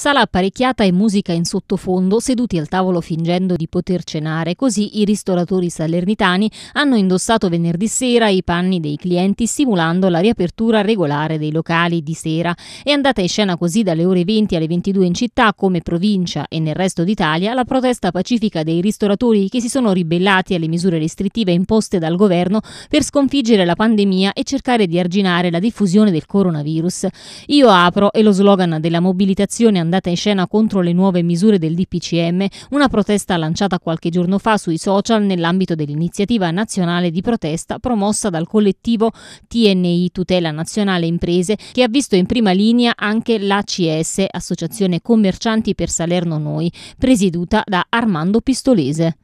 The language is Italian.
Sala apparecchiata e musica in sottofondo, seduti al tavolo fingendo di poter cenare, così i ristoratori salernitani hanno indossato venerdì sera i panni dei clienti simulando la riapertura regolare dei locali di sera. È andata in scena così dalle ore 20 alle 22 in città come provincia e nel resto d'Italia la protesta pacifica dei ristoratori che si sono ribellati alle misure restrittive imposte dal governo per sconfiggere la pandemia e cercare di arginare la diffusione del coronavirus. Io apro e lo slogan della mobilitazione andata in scena contro le nuove misure del DPCM, una protesta lanciata qualche giorno fa sui social nell'ambito dell'iniziativa nazionale di protesta promossa dal collettivo TNI Tutela Nazionale Imprese, che ha visto in prima linea anche l'ACS, Associazione Commercianti per Salerno Noi, presieduta da Armando Pistolese.